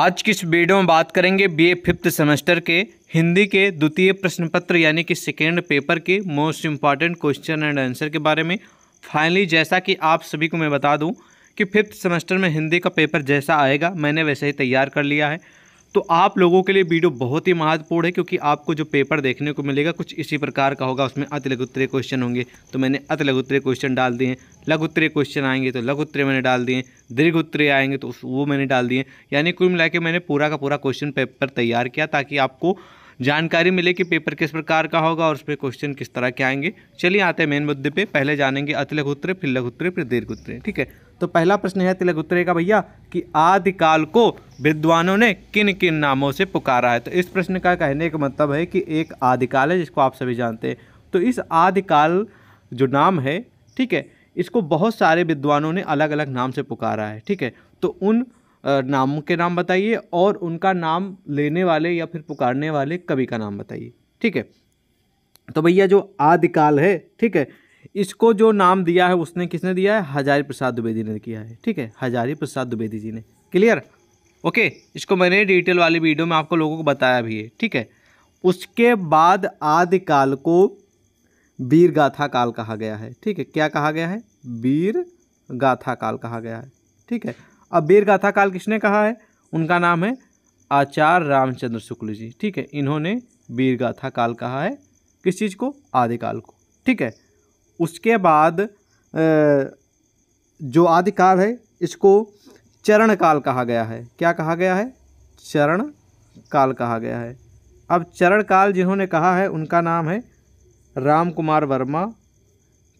आज की इस वीडियो में बात करेंगे बीए फिफ्थ सेमेस्टर के हिंदी के द्वितीय प्रश्न पत्र यानी कि सेकेंड पेपर के most important question and answer के बारे में फाइनली जैसा कि आप सभी को मैं बता दूं कि फिफ्थ सेमेस्टर में हिंदी का पेपर जैसा आएगा मैंने वैसे ही तैयार कर लिया है तो आप लोगों के लिए वीडियो बहुत ही महत्वपूर्ण है क्योंकि आपको जो पेपर देखने को मिलेगा कुछ इसी प्रकार का होगा उसमें अति लघुत्तरीय क्वेश्चन होंगे तो मैंने अति लघुत्तरीय क्वेश्चन डाल दिए उत्तरे क्वेश्चन आएंगे तो उत्तरे मैंने डाल दिए दीर्घ उत्तरे आएंगे तो वो मैंने डाल दिए यानी कुल मिला मैंने पूरा का पूरा क्वेश्चन पेपर तैयार किया ताकि आपको जानकारी मिले कि पेपर किस प्रकार का होगा और उस पर क्वेश्चन किस तरह के आएंगे चलिए आते हैं मेन मुद्दे पे पहले जानेंगे अतिलक उत्तरे फिर लघ उत्तरे फिर दीर्घ उत्तरे ठीक है तो पहला प्रश्न है तिलक उत्तरे का भैया कि आदिकाल को विद्वानों ने किन किन नामों से पुकारा है तो इस प्रश्न का कहने का मतलब है कि एक आदिकाल है जिसको आप सभी जानते हैं तो इस आदिकाल जो नाम है ठीक है इसको बहुत सारे विद्वानों ने अलग अलग नाम से पुकारा है ठीक है तो उन नाम के नाम बताइए और उनका नाम लेने वाले या फिर पुकारने वाले कवि का नाम बताइए ठीक है तो भैया जो आदिकाल है ठीक है इसको जो नाम दिया है उसने किसने दिया है हजारी प्रसाद द्विवेदी ने किया है ठीक है हजारी प्रसाद द्विवेदी जी ने क्लियर ओके इसको मैंने डिटेल वाली वीडियो में आपको लोगों को बताया भी है ठीक है उसके बाद आदिकाल को वीर गाथा काल कहा गया है ठीक है क्या कहा गया है वीर गाथा काल कहा गया है ठीक है अब गाथा काल किसने कहा है उनका नाम है आचार्य रामचंद्र शुक्ल जी ठीक है इन्होंने गाथा काल कहा है किस चीज़ को आदिकाल को ठीक है उसके बाद जो आदिकाल है इसको चरण काल कहा गया है क्या कहा गया है चरण काल कहा गया है अब चरण काल जिन्होंने कहा है उनका नाम है राम कुमार वर्मा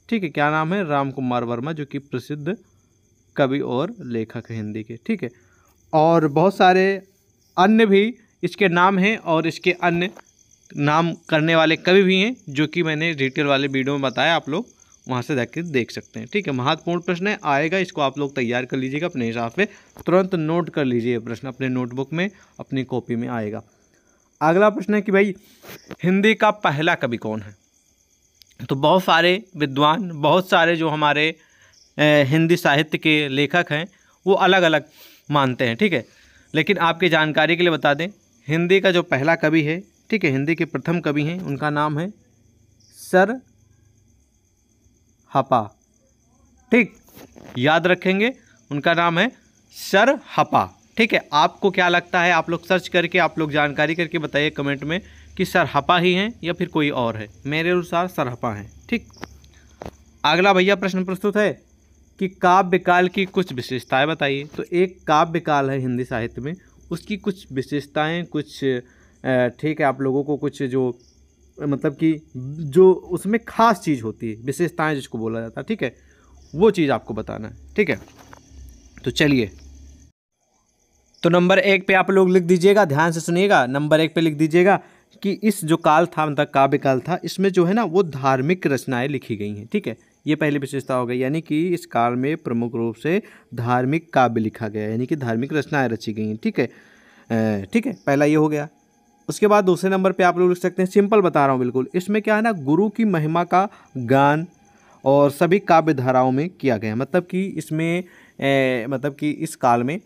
ठीक है क्या नाम है राम कुमार वर्मा जो कि प्रसिद्ध कवि और लेखक हिंदी के ठीक है और बहुत सारे अन्य भी इसके नाम हैं और इसके अन्य नाम करने वाले कवि भी हैं जो कि मैंने डिटेल वाले वीडियो में बताया आप लोग वहाँ से जाकर देख सकते हैं ठीक है महत्वपूर्ण प्रश्न है आएगा इसको आप लोग तैयार कर लीजिएगा अपने हिसाब से तुरंत नोट कर लीजिए प्रश्न अपने नोटबुक में अपनी कॉपी में आएगा अगला प्रश्न है कि भाई हिंदी का पहला कवि कौन है तो बहुत सारे विद्वान बहुत सारे जो हमारे हिंदी साहित्य के लेखक हैं वो अलग अलग मानते हैं ठीक है लेकिन आपकी जानकारी के लिए बता दें हिंदी का जो पहला कवि है ठीक है हिंदी के प्रथम कवि हैं उनका नाम है सर हपा ठीक याद रखेंगे उनका नाम है सर हपा ठीक है आपको क्या लगता है आप लोग सर्च करके आप लोग जानकारी करके बताइए कमेंट में कि सर हपा ही हैं या फिर कोई और है मेरे अनुसार सर हपा हैं ठीक अगला भैया प्रश्न प्रस्तुत है कि काव्य काल की कुछ विशेषताएं बताइए तो एक काव्य काल है हिंदी साहित्य में उसकी कुछ विशेषताएं कुछ ठीक है आप लोगों को कुछ जो मतलब कि जो उसमें खास चीज़ होती है विशेषताएं जिसको बोला जाता है ठीक है वो चीज़ आपको बताना है ठीक है तो चलिए तो नंबर एक पे आप लोग लिख दीजिएगा ध्यान से सुनिएगा नंबर एक पे लिख दीजिएगा कि इस जो काल था मतलब काव्य काल था इसमें जो है ना वो धार्मिक रचनाएं लिखी गई हैं ठीक है थीके? ये पहली विशेषता हो गई यानी कि इस काल में प्रमुख रूप से धार्मिक काव्य लिखा गया यानी कि धार्मिक रचनाएँ रची गई हैं ठीक है ठीक है पहला ये हो गया उसके बाद दूसरे नंबर पे आप लोग लिख सकते हैं सिंपल बता रहा हूँ बिल्कुल इसमें क्या है ना गुरु की महिमा का गान और सभी काव्य धाराओं में किया गया मतलब कि इसमें ए, मतलब कि इस काल में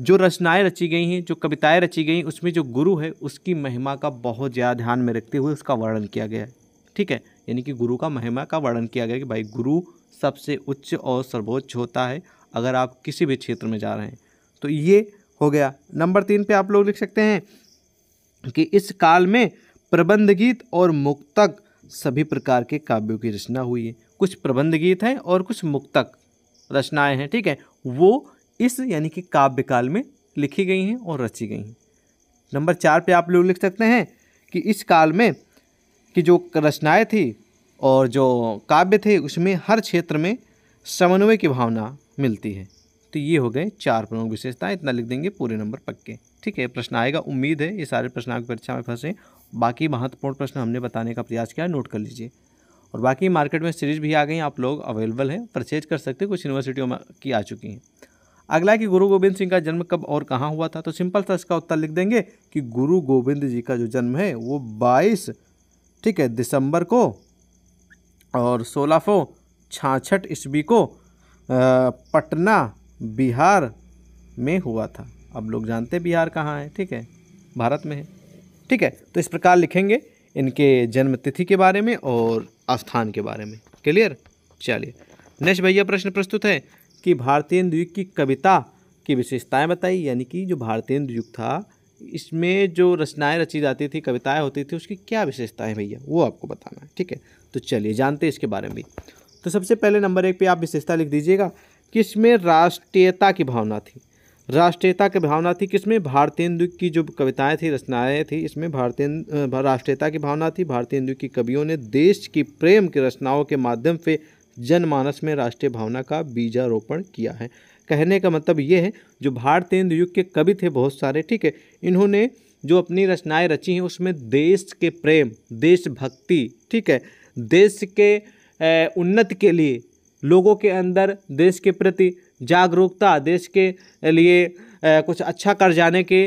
जो रचनाएं रची गई हैं जो कविताएं रची गई उसमें जो गुरु है उसकी महिमा का बहुत ज़्यादा ध्यान में रखते हुए उसका वर्णन किया गया है ठीक है यानी कि गुरु का महिमा का वर्णन किया गया कि भाई गुरु सबसे उच्च और सर्वोच्च होता है अगर आप किसी भी क्षेत्र में जा रहे हैं तो ये हो गया नंबर तीन पे आप लोग लिख सकते हैं कि इस काल में प्रबंध गीत और मुक्तक सभी प्रकार के काव्यों की रचना हुई है कुछ प्रबंध गीत हैं और कुछ मुक्तक रचनाएं हैं ठीक है वो इस यानी कि काव्य काल में लिखी गई हैं और रची गई हैं नंबर चार पे आप लोग लिख सकते हैं कि इस काल में कि जो रचनाएँ थी और जो काव्य थे उसमें हर क्षेत्र में समन्वय की भावना मिलती है तो ये हो गए चार प्रमुख विशेषताएं इतना लिख देंगे पूरे नंबर पक्के ठीक है प्रश्न आएगा उम्मीद है ये सारे प्रश्न आपकी परीक्षा में फंसे बाकी महत्वपूर्ण प्रश्न हमने बताने का प्रयास किया नोट कर लीजिए और बाकी मार्केट में सीरीज भी आ गई आप लोग अवेलेबल हैं परचेज कर सकते कुछ यूनिवर्सिटियों में की आ चुकी हैं अगला कि गुरु गोविंद सिंह का जन्म कब और कहाँ हुआ था तो सिंपल सा इसका उत्तर लिख देंगे कि गुरु गोविंद जी का जो जन्म है वो बाईस ठीक है दिसंबर को और सोलह सौ छाछठ ईस्वी को पटना बिहार में हुआ था अब लोग जानते बिहार कहाँ है ठीक है भारत में है ठीक है तो इस प्रकार लिखेंगे इनके जन्म तिथि के बारे में और स्थान के बारे में क्लियर चलिए नेक्स्ट भैया प्रश्न प्रस्तुत है कि भारतीय युग की कविता की विशेषताएं बताई यानी कि जो भारतीय युग था इसमें जो रचनाएं रची जाती थी कविताएं होती थी उसकी क्या विशेषताएं भैया वो आपको बताना है ठीक है तो चलिए जानते हैं इसके बारे में भी तो सबसे पहले नंबर एक पे आप विशेषता लिख दीजिएगा कि इसमें राष्ट्रीयता की भावना थी राष्ट्रीयता की भावना थी किसमें भारतेंदु की जो कविताएं थी रचनाएं थी इसमें भारतीय राष्ट्रीयता की भावना थी भारतेंदु की कवियों ने देश की प्रेम की रचनाओं के माध्यम से जनमानस में राष्ट्रीय भावना का बीजारोपण किया है कहने का मतलब ये है जो भारतेंदु युग के कवि थे बहुत सारे ठीक है इन्होंने जो अपनी रचनाएं रची हैं उसमें देश के प्रेम देशभक्ति ठीक है देश के उन्नति के लिए लोगों के अंदर देश के प्रति जागरूकता देश के लिए कुछ अच्छा कर जाने के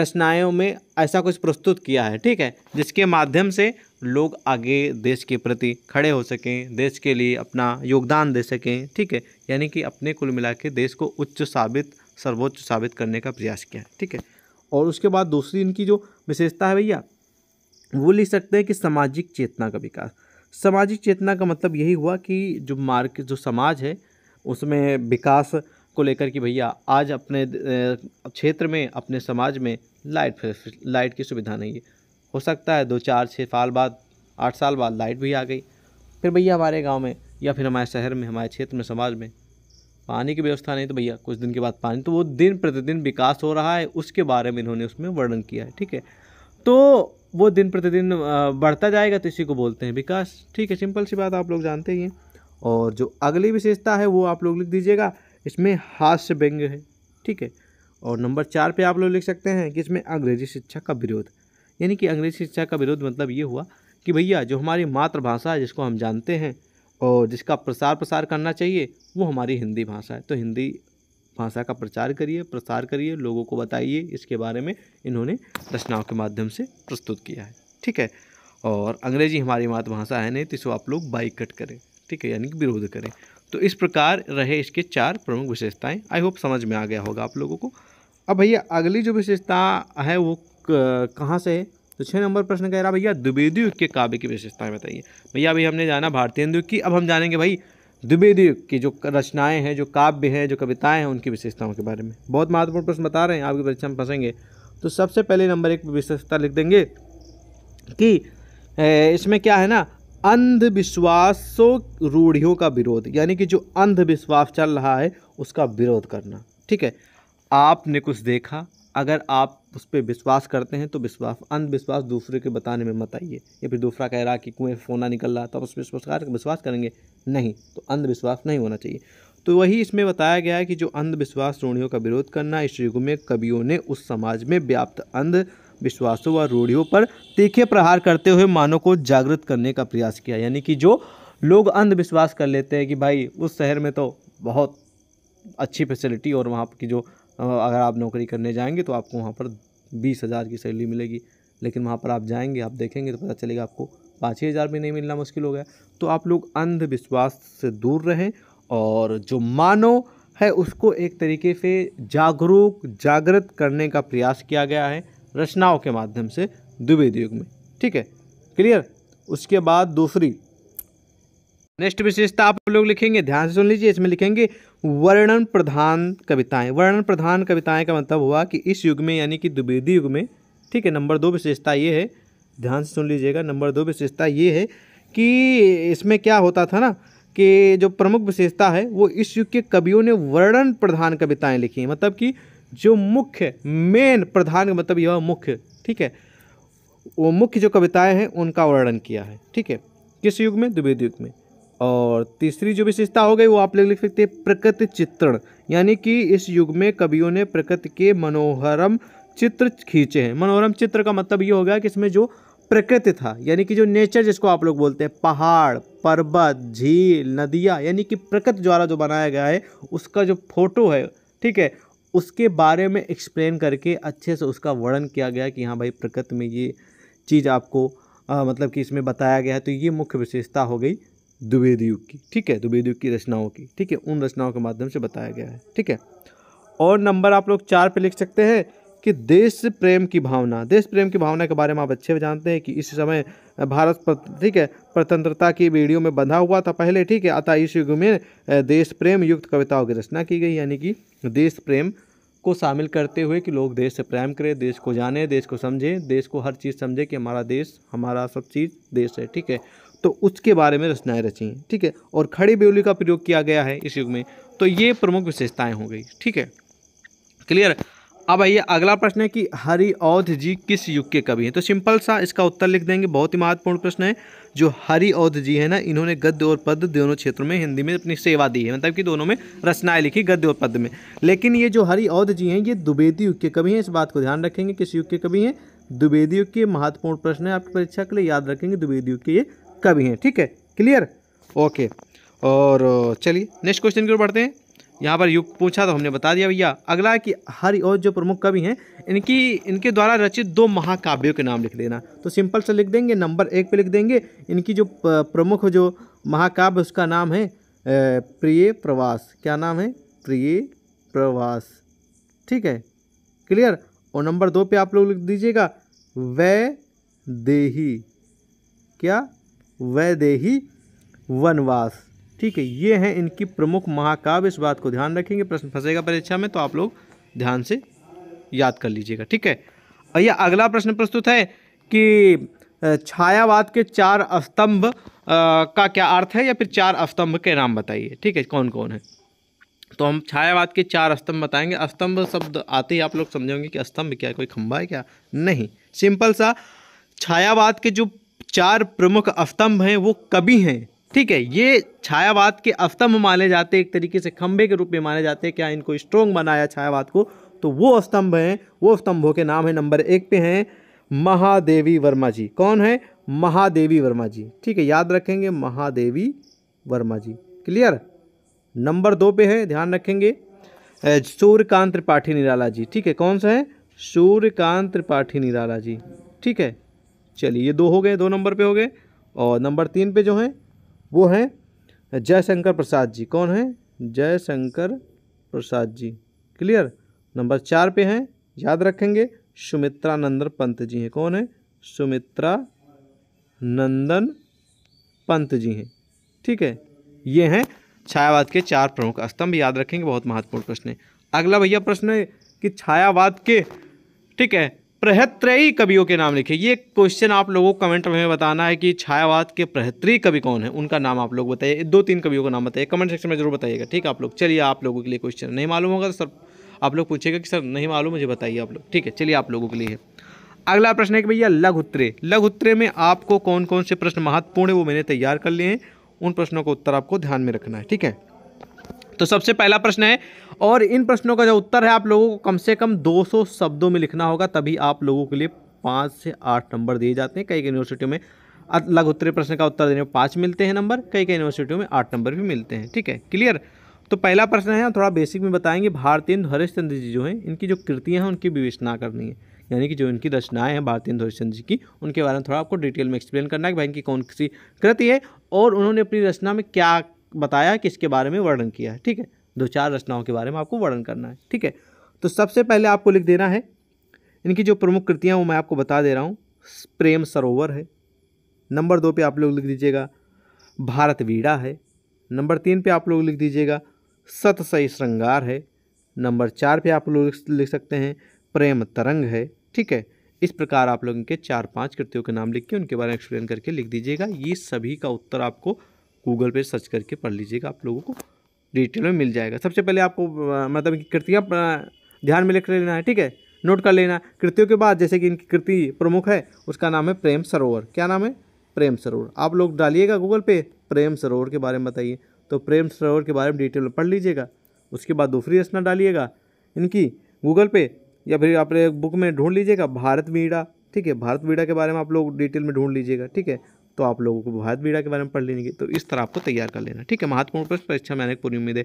रचनाओं में ऐसा कुछ प्रस्तुत किया है ठीक है जिसके माध्यम से लोग आगे देश के प्रति खड़े हो सकें देश के लिए अपना योगदान दे सकें ठीक है यानी कि अपने कुल मिला के देश को उच्च साबित सर्वोच्च साबित करने का प्रयास किया ठीक है और उसके बाद दूसरी इनकी जो विशेषता है भैया वो लिख सकते हैं कि सामाजिक चेतना का विकास सामाजिक चेतना का मतलब यही हुआ कि जो मार्ग जो समाज है उसमें विकास को लेकर कि भैया आज अपने क्षेत्र में अपने समाज में लाइट लाइट की सुविधा नहीं है हो सकता है दो चार छः साल बाद आठ साल बाद लाइट भी आ गई फिर भैया हमारे गाँव में या फिर हमारे शहर में हमारे क्षेत्र में समाज में पानी की व्यवस्था नहीं तो भैया कुछ दिन के बाद पानी तो वो दिन प्रतिदिन विकास हो रहा है उसके बारे में इन्होंने उसमें वर्णन किया है ठीक है तो वो दिन प्रतिदिन बढ़ता जाएगा तो इसी को बोलते हैं विकास ठीक है सिंपल सी बात आप लोग जानते ही हैं और जो अगली विशेषता है वो आप लोग लिख दीजिएगा इसमें हास्य व्यंग्य है ठीक है और नंबर चार पे आप लोग लिख सकते हैं कि इसमें अंग्रेजी शिक्षा का विरोध यानी कि अंग्रेजी शिक्षा का विरोध मतलब ये हुआ कि भैया जो हमारी मातृभाषा है जिसको हम जानते हैं और जिसका प्रसार प्रसार करना चाहिए वो हमारी हिंदी भाषा है तो हिंदी भाषा का प्रचार करिए प्रसार करिए लोगों को बताइए इसके बारे में इन्होंने रचनाओं के माध्यम से प्रस्तुत किया है ठीक है और अंग्रेजी हमारी मातृभाषा है नहीं तो इसको आप लोग बाइकट करें ठीक है यानी कि विरोध करें तो इस प्रकार रहे इसके चार प्रमुख विशेषताएं आई होप समझ में आ गया होगा आप लोगों को अब भैया अगली जो विशेषता है वो कहाँ से है तो छः नंबर प्रश्न कह रहा भैया द्विवेदी युग के काव्य की विशेषताएं बताइए भैया अभी हमने जाना भारतीय युग की अब हम जानेंगे भाई द्विवेदी युग की जो रचनाएं हैं जो काव्य हैं जो कविताएं हैं उनकी विशेषताओं के बारे में बहुत महत्वपूर्ण प्रश्न बता रहे हैं आपकी परीक्षा में फंसेंगे तो सबसे पहले नंबर एक विशेषता लिख देंगे कि इसमें क्या है ना अंधविश्वासों रूढ़ियों का विरोध यानी कि जो अंधविश्वास चल रहा है उसका विरोध करना ठीक है आपने कुछ देखा अगर आप उस पर विश्वास करते हैं तो विश्वास अंधविश्वास दूसरे के बताने में मत आइए या फिर दूसरा कह रहा कि कुएँ फोना निकल रहा तो आप उस पर विश्वास विश्वास करेंगे नहीं तो अंधविश्वास नहीं होना चाहिए तो वही इसमें बताया गया है कि जो अंधविश्वास रूढ़ियों का विरोध करना इस युग में कवियों ने उस समाज में व्याप्त अंधविश्वासों व रूढ़ियों पर तीखे प्रहार करते हुए मानव को जागृत करने का प्रयास किया यानी कि जो लोग अंधविश्वास कर लेते हैं कि भाई उस शहर में तो बहुत अच्छी फैसिलिटी और वहाँ की जो अगर आप नौकरी करने जाएंगे तो आपको वहाँ पर बीस हज़ार की सैलरी मिलेगी लेकिन वहाँ पर आप जाएंगे आप देखेंगे तो पता चलेगा आपको पाँच ही हज़ार भी नहीं मिलना मुश्किल हो गया तो आप लोग अंधविश्वास से दूर रहें और जो मानव है उसको एक तरीके से जागरूक जागृत करने का प्रयास किया गया है रचनाओं के माध्यम से द्विवेद युग में ठीक है क्लियर उसके बाद दूसरी नेक्स्ट विशेषता आप लोग लिखेंगे ध्यान से सुन लीजिए इसमें लिखेंगे वर्णन प्रधान कविताएं वर्णन प्रधान कविताएं का मतलब हुआ कि इस युग में यानी कि द्विवेदी युग में ठीक है नंबर दो विशेषता ये है ध्यान से सुन लीजिएगा नंबर दो विशेषता ये है कि इसमें क्या होता था ना कि जो प्रमुख विशेषता है वो इस युग के कवियों ने वर्णन प्रधान कविताएं लिखी हैं मतलब कि जो मुख्य मेन प्रधान मतलब यह मुख्य ठीक है वो मुख्य जो कविताएं हैं उनका वर्णन किया है ठीक है किस युग में द्विवेद युग में और तीसरी जो विशेषता हो गई वो आप लोग लिख सकते हैं प्रकृति चित्रण यानी कि इस युग में कवियों ने प्रकृति के मनोहरम चित्र खींचे हैं मनोहरम चित्र का मतलब ये हो गया कि इसमें जो प्रकृति था यानी कि जो नेचर जिसको आप लोग बोलते हैं पहाड़ पर्वत झील नदियाँ यानी कि प्रकृति द्वारा जो बनाया गया है उसका जो फोटो है ठीक है उसके बारे में एक्सप्लेन करके अच्छे से उसका वर्णन किया गया कि हाँ भाई प्रकृति में ये चीज़ आपको आ, मतलब कि इसमें बताया गया है तो ये मुख्य विशेषता हो गई द्विवेद युग की ठीक है द्विवेद युग की रचनाओं की ठीक है उन रचनाओं के माध्यम से बताया गया है ठीक है और नंबर आप लोग चार पे लिख सकते हैं कि देश प्रेम की भावना देश प्रेम की भावना के बारे में आप अच्छे जानते हैं कि इस समय भारत पर ठीक है स्वतंत्रता की वीडियो में बंधा हुआ था पहले ठीक है अतः इस युग में देश प्रेम युक्त कविताओं की रचना की गई यानी कि देश प्रेम को शामिल करते हुए कि लोग देश से प्रेम करें देश को जाने देश को समझें देश को हर चीज़ समझे कि हमारा देश हमारा सब चीज़ देश है ठीक है तो उसके बारे में रचनाएं रची ठीक है और खड़ी बेवली का प्रयोग किया गया है इस युग में तो ये प्रमुख विशेषताएं हो गई ठीक है क्लियर अब आइए अगला प्रश्न है कि हरिऔध जी किस युग के कवि हैं तो सिंपल सा इसका उत्तर लिख देंगे बहुत ही महत्वपूर्ण प्रश्न है जो हरिऔध जी है ना इन्होंने गद्य और पद्य दोनों क्षेत्रों में हिंदी में अपनी सेवा दी है मतलब कि दोनों में रचनाएं लिखी गद्य और पद्य में लेकिन ये जो हरिऔध जी हैं ये द्विवेदी युग के कवि हैं इस बात को ध्यान रखेंगे किस युग के कवि हैं द्विवेदी युग के महत्वपूर्ण प्रश्न है आपकी परीक्षा के लिए याद रखेंगे द्विवेदी युग के ये का भी है ठीक है क्लियर ओके और चलिए नेक्स्ट क्वेश्चन की ओर बढ़ते हैं यहाँ पर युग पूछा तो हमने बता दिया भैया अगला है कि हर और जो प्रमुख कवि हैं इनकी इनके द्वारा रचित दो महाकाव्यों के नाम लिख देना तो सिंपल से लिख देंगे नंबर एक पे लिख देंगे इनकी जो प्रमुख जो महाकाव्य उसका नाम है प्रिय प्रवास क्या नाम है प्रिय प्रवास ठीक है क्लियर और नंबर दो पे आप लोग लिख दीजिएगा वै देही क्या वैदेही वनवास ठीक है ये हैं इनकी प्रमुख महाकाव्य इस बात को ध्यान रखेंगे प्रश्न फंसेगा परीक्षा में तो आप लोग ध्यान से याद कर लीजिएगा ठीक है भैया अगला प्रश्न प्रस्तुत है कि छायावाद के चार स्तंभ का क्या अर्थ है या फिर चार स्तंभ के नाम बताइए ठीक है कौन कौन है तो हम छायावाद के चार स्तंभ बताएंगे स्तंभ शब्द आते ही आप लोग समझेंगे कि स्तंभ क्या है कोई खंभा है क्या नहीं सिंपल सा छायावाद के जो चार प्रमुख स्तंभ हैं वो कभी हैं ठीक है ये छायावाद के अवतंब माने जाते हैं एक तरीके से खंभे के रूप में माने जाते हैं क्या इनको स्ट्रोंग बनाया छायावाद को तो वो स्तंभ हैं वो स्तंभों के नाम है नंबर एक पे हैं महादेवी वर्मा जी कौन है महादेवी वर्मा जी ठीक है याद रखेंगे महादेवी वर्मा जी क्लियर नंबर दो पे है ध्यान रखेंगे सूर्यकांत त्रिपाठी निराला जी ठीक है कौन सा है सूर्यकांत त्रिपाठी निराला जी ठीक है चलिए ये दो हो गए दो नंबर पे हो गए और नंबर तीन पे जो हैं वो हैं जयशंकर प्रसाद जी कौन हैं जयशंकर प्रसाद जी क्लियर नंबर चार पे हैं याद रखेंगे सुमित्रा नंदन पंत जी हैं कौन है सुमित्रा नंदन पंत जी हैं ठीक है ये हैं छायावाद के चार प्रमुख स्तंभ याद रखेंगे बहुत महत्वपूर्ण प्रश्न है अगला भैया प्रश्न है कि छायावाद के ठीक है प्रहत्रयी कवियों के नाम लिखे ये क्वेश्चन आप लोगों को कमेंट में बताना है कि छायावाद के प्रहत्री कवि कौन है उनका नाम आप लोग बताइए दो तीन कवियों का नाम बताइए कमेंट सेक्शन में जरूर बताइएगा ठीक है आप लोग चलिए आप लोगों के लिए क्वेश्चन नहीं मालूम होगा तो सर आप लोग पूछेगा कि सर नहीं मालूम मुझे बताइए आप लोग ठीक है चलिए आप लोगों के लिए अगला प्रश्न है कि भैया लघु उत्तरे में आपको कौन कौन से प्रश्न महत्वपूर्ण है वो मैंने तैयार कर लिए हैं उन प्रश्नों का उत्तर आपको ध्यान में रखना है ठीक है तो सबसे पहला प्रश्न है और इन प्रश्नों का जो उत्तर है आप लोगों को कम से कम 200 शब्दों में लिखना होगा तभी आप लोगों के लिए पाँच से आठ नंबर दिए जाते हैं कई यूनिवर्सिटियों में अलग उत्तरी प्रश्न का उत्तर देने में पाँच मिलते हैं नंबर कई कई यूनिवर्सिटियों में आठ नंबर भी मिलते हैं ठीक है क्लियर तो पहला प्रश्न है थोड़ा बेसिक में बताएंगे भारतीय हरिश्चंद्र जी जो हैं इनकी जो कृतियाँ हैं उनकी विवेचना करनी है यानी कि जो इनकी रचनाएं हैं भारतीय हरिश्चंद्र जी की उनके बारे में थोड़ा आपको डिटेल में एक्सप्लेन करना है कि भाई इनकी कौन सी कृति है और उन्होंने अपनी रचना में क्या बताया किसके बारे में वर्णन किया है ठीक है दो चार रचनाओं के बारे में आपको वर्णन करना है ठीक है तो सबसे पहले आपको लिख देना है इनकी जो प्रमुख कृतियाँ वो मैं आपको बता दे रहा हूँ प्रेम सरोवर है नंबर दो पे आप लोग लिख दीजिएगा भारत वीड़ा है नंबर तीन पे आप लोग लिख दीजिएगा सत सही श्रृंगार है नंबर चार पे आप लोग लिख सकते हैं प्रेम तरंग है ठीक है इस प्रकार आप लोग इनके चार पांच कृतियों के नाम लिख के उनके बारे में एक्सप्लेन करके लिख दीजिएगा ये सभी का उत्तर आपको गूगल पे सर्च करके पढ़ लीजिएगा आप लोगों को डिटेल में मिल जाएगा सबसे पहले आपको मतलब कि कृतियाँ ध्यान में लिख लेना है ठीक है नोट कर लेना कृतियों के बाद जैसे कि इनकी कृति प्रमुख है उसका नाम है प्रेम सरोवर क्या नाम है प्रेम सरोवर आप लोग डालिएगा गूगल पे प्रेम सरोवर के बारे में बताइए तो प्रेम सरोवर के बारे में डिटेल में पढ़ लीजिएगा उसके बाद दूसरी रचना डालिएगा इनकी गूगल पे या फिर आप बुक में ढूंढ लीजिएगा भारत मीड़ा ठीक है भारत मीड़ा के बारे में आप लोग डिटेल में ढूंढ लीजिएगा ठीक है तो आप लोगों को भारत बीड़ा के बारे में पढ़ लेंगे तो इस तरह आपको तैयार कर लेना ठीक है महत्वपूर्ण प्रश्न परीक्षा मैंने पूरी उम्मीद है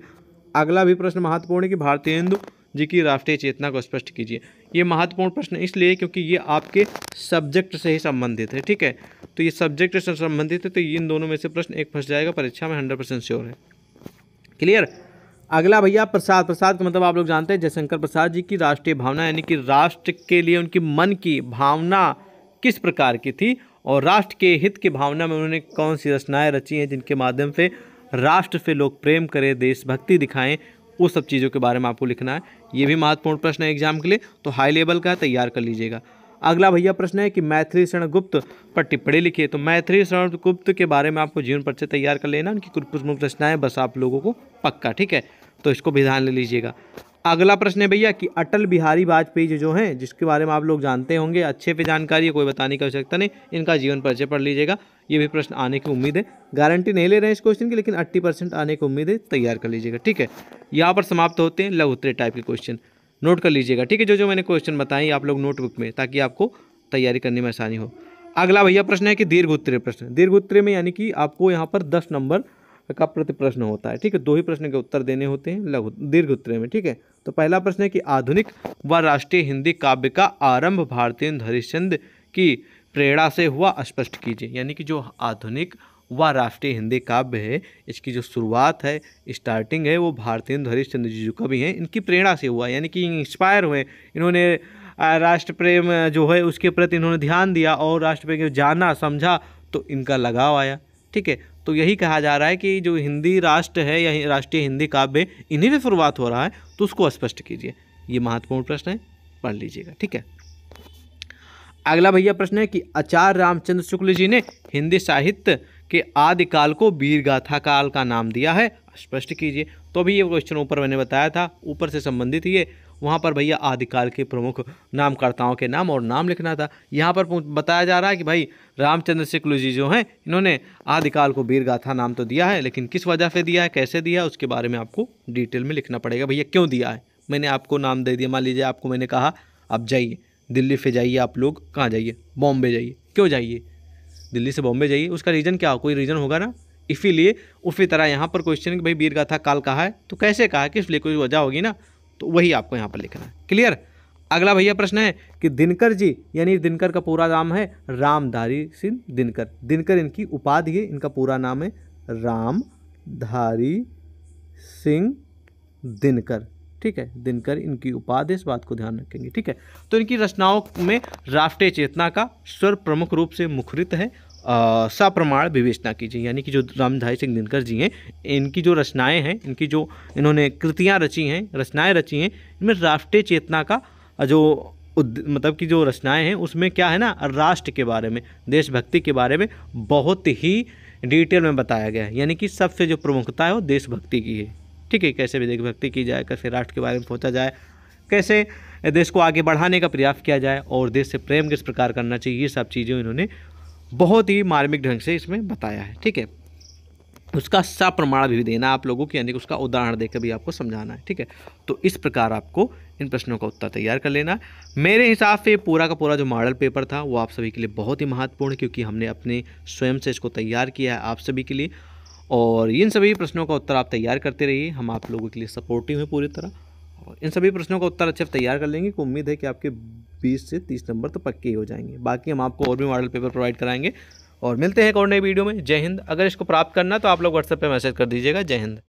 अगला भी प्रश्न महत्वपूर्ण है कि भारतीय हिंदू जी की राष्ट्रीय चेतना को स्पष्ट कीजिए ये महत्वपूर्ण प्रश्न इसलिए क्योंकि ये आपके सब्जेक्ट से ही संबंधित है ठीक है तो ये सब्जेक्ट से संबंधित है तो इन दोनों में से प्रश्न एक फंस जाएगा परीक्षा में हंड्रेड परसेंट श्योर है क्लियर अगला भैया प्रसाद प्रसाद का मतलब आप लोग जानते हैं जयशंकर प्रसाद जी की राष्ट्रीय भावना यानी कि राष्ट्र के लिए उनकी मन की भावना किस प्रकार की थी और राष्ट्र के हित की भावना में उन्होंने कौन सी रचनाएँ रची हैं जिनके माध्यम से राष्ट्र से लोग प्रेम करें देशभक्ति दिखाएं वो सब चीज़ों के बारे में आपको लिखना है ये भी महत्वपूर्ण प्रश्न है एग्जाम के लिए तो हाई लेवल का तैयार कर लीजिएगा अगला भैया प्रश्न है कि मैथिली शरण गुप्त पर टिप्पणी लिखिए तो मैथिली शरण गुप्त के बारे में आपको जीवन परिचय तैयार कर लेना उनकी कुछ प्रमुख रचनाएं बस आप लोगों को पक्का ठीक है तो इसको भी ध्यान ले लीजिएगा अगला प्रश्न है भैया कि अटल बिहारी वाजपेयी जो हैं जिसके बारे में आप लोग जानते होंगे अच्छे पे जानकारी है कोई बताने की आवश्यकता नहीं इनका जीवन परिचय पढ़ लीजिएगा ये भी प्रश्न आने की उम्मीद है गारंटी नहीं ले रहे हैं इस क्वेश्चन की लेकिन अट्टी परसेंट आने की उम्मीद है तैयार कर लीजिएगा ठीक है यहाँ पर समाप्त होते हैं लघ उत्तरे टाइप के क्वेश्चन नोट कर लीजिएगा ठीक है जो जो मैंने क्वेश्चन बताएं आप लोग नोटबुक में ताकि आपको तैयारी करने में आसानी हो अगला भैया प्रश्न है कि दीर्घ उत्तरीय प्रश्न दीर्घ उत्तरीय में यानी कि आपको यहाँ पर दस नंबर का प्रति प्रश्न होता है ठीक है दो ही प्रश्न के उत्तर देने होते हैं लघु दीर्घ उत्तर में ठीक है तो पहला प्रश्न है कि आधुनिक व राष्ट्रीय हिंदी काव्य का आरंभ भारतीय हरिश्चंद की प्रेरणा से हुआ स्पष्ट कीजिए यानी कि जो आधुनिक व राष्ट्रीय हिंदी काव्य है इसकी जो शुरुआत है स्टार्टिंग है वो भारतीय हरिश्चंद्र जी जो कवि हैं इनकी प्रेरणा से हुआ यानी कि इंस्पायर हुए इन्होंने राष्ट्र प्रेम जो है उसके प्रति इन्होंने ध्यान दिया और राष्ट्र प्रेम जाना समझा तो इनका लगाव आया ठीक है तो यही कहा जा रहा है कि जो हिंदी राष्ट्र है या राष्ट्रीय हिंदी काव्य इन्हीं से शुरुआत हो रहा है तो उसको स्पष्ट कीजिए ये महत्वपूर्ण प्रश्न है पढ़ लीजिएगा ठीक है अगला भैया प्रश्न है कि आचार्य रामचंद्र शुक्ल जी ने हिंदी साहित्य के आदिकाल को वीर गाथा काल का नाम दिया है स्पष्ट कीजिए तो अभी ये क्वेश्चन ऊपर मैंने बताया था ऊपर से संबंधित ये वहाँ पर भैया आदिकाल के प्रमुख नामकर्ताओं के नाम और नाम लिखना था यहाँ पर बताया जा रहा है कि भाई रामचंद्र शुक्ल जी जो हैं इन्होंने आदिकाल को वीरगाथा नाम तो दिया है लेकिन किस वजह से दिया है कैसे दिया है उसके बारे में आपको डिटेल में लिखना पड़ेगा भैया क्यों दिया है मैंने आपको नाम दे दिया मान लीजिए आपको मैंने कहा आप जाइए दिल्ली से जाइए आप लोग कहाँ जाइए बॉम्बे जाइए क्यों जाइए दिल्ली से बॉम्बे जाइए उसका रीज़न क्या हो कोई रीज़न होगा ना इसीलिए उसी तरह यहाँ पर क्वेश्चन कि भाई वीर गाथा काल कहा है तो कैसे कहा है किस लिए कोई वजह होगी ना तो वही आपको यहाँ पर लिखना है क्लियर अगला भैया प्रश्न है कि दिनकर जी यानी दिनकर का पूरा नाम है रामधारी सिंह दिनकर दिनकर इनकी उपाधि है इनका पूरा नाम है रामधारी सिंह दिनकर ठीक है दिनकर इनकी उपाधि इस बात को ध्यान रखेंगे ठीक है तो इनकी रचनाओं में राष्ट्रीय चेतना का स्वर प्रमुख रूप से मुखरित है सप्रमाण विवेचना कीजिए यानी कि जो रामधारी सिंह दिनकर जी हैं इनकी जो रचनाएं हैं इनकी जो इन्होंने कृतियाँ रची हैं रचनाएँ रची हैं इनमें राष्ट्रीय चेतना का जो मतलब कि जो रचनाएं हैं उसमें क्या है ना राष्ट्र के बारे में देशभक्ति के बारे में बहुत ही डिटेल में बताया गया है यानी कि सबसे जो प्रमुखता है वो देशभक्ति की है ठीक है कैसे भी देशभक्ति की जाए कैसे राष्ट्र के बारे में सोचा जाए कैसे देश को आगे बढ़ाने का प्रयास किया जाए और देश से प्रेम किस प्रकार करना चाहिए ये सब चीज़ें इन्होंने बहुत ही मार्मिक ढंग से इसमें बताया है ठीक है उसका सा प्रमाण भी देना आप लोगों की यानी कि उसका उदाहरण देकर भी आपको समझाना है ठीक है तो इस प्रकार आपको इन प्रश्नों का उत्तर तैयार कर लेना मेरे हिसाब से पूरा का पूरा जो मॉडल पेपर था वो आप सभी के लिए बहुत ही महत्वपूर्ण क्योंकि हमने अपने स्वयं से इसको तैयार किया है आप सभी के लिए और इन सभी प्रश्नों का उत्तर आप तैयार करते रहिए हम आप लोगों के लिए सपोर्टिव हैं पूरी तरह इन सभी प्रश्नों का उत्तर अच्छे तैयार कर लेंगे उम्मीद है कि आपके 20 से 30 नंबर तो पक्के हो जाएंगे बाकी हम आपको और भी मॉडल पेपर प्रोवाइड कराएंगे और मिलते हैं एक और नई वीडियो में जय हिंद अगर इसको प्राप्त करना तो आप लोग व्हाट्सएप पर मैसेज कर दीजिएगा जय हिंद